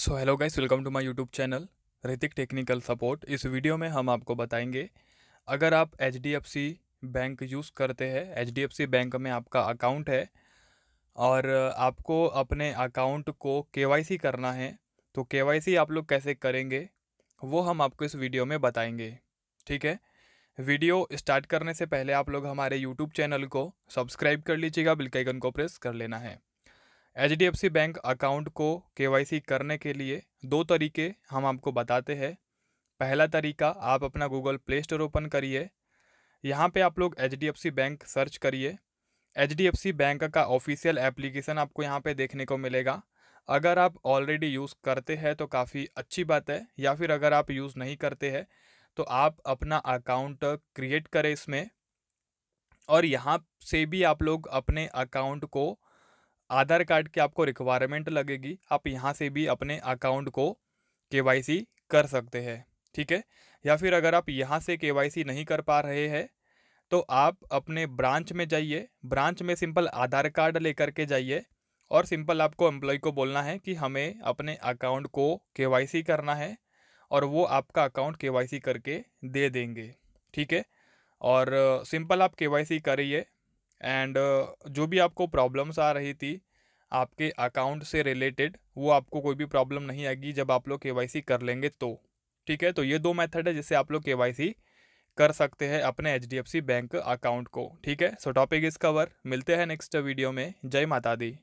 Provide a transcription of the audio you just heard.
so hello guys welcome to my YouTube channel Ritik technical support इस video में हम आपको बताएंगे अगर आप एच बैंक यूज़ करते हैं एच बैंक में आपका अकाउंट है और आपको अपने अकाउंट को के करना है तो के आप लोग कैसे करेंगे वो हम आपको इस वीडियो में बताएंगे ठीक है वीडियो स्टार्ट करने से पहले आप लोग हमारे यूट्यूब चैनल को सब्सक्राइब कर लीजिएगा बिल्कुल को प्रेस कर लेना है H D F C bank account को के वाई सी करने के लिए दो तरीके हम आपको बताते हैं पहला तरीका आप अपना गूगल प्ले स्टोर ओपन करिए यहाँ पे आप लोग H D F C bank search करिए H D F C bank का ऑफिशियल एप्लीकेशन आपको यहाँ पे देखने को मिलेगा अगर आप ऑलरेडी यूज़ करते हैं तो काफ़ी अच्छी बात है या फिर अगर आप यूज़ नहीं करते हैं तो आप अपना अकाउंट क्रिएट करें इसमें और यहाँ से भी आप लोग अपने अकाउंट को आधार कार्ड की आपको रिक्वायरमेंट लगेगी आप यहाँ से भी अपने अकाउंट को के कर सकते हैं ठीक है या फिर अगर आप यहाँ से के नहीं कर पा रहे हैं तो आप अपने ब्रांच में जाइए ब्रांच में सिंपल आधार कार्ड लेकर के जाइए और सिंपल आपको एम्प्लॉय को बोलना है कि हमें अपने अकाउंट को के करना है और वो आपका अकाउंट के करके दे देंगे ठीक है और सिंपल आप के करिए एंड जो भी आपको प्रॉब्लम्स आ रही थी आपके अकाउंट से रिलेटेड वो आपको कोई भी प्रॉब्लम नहीं आएगी जब आप लोग के कर लेंगे तो ठीक है तो ये दो मेथड है जिससे आप लोग के कर सकते हैं अपने एच बैंक अकाउंट को ठीक है सो टॉपिक इज कवर मिलते हैं नेक्स्ट वीडियो में जय माता दी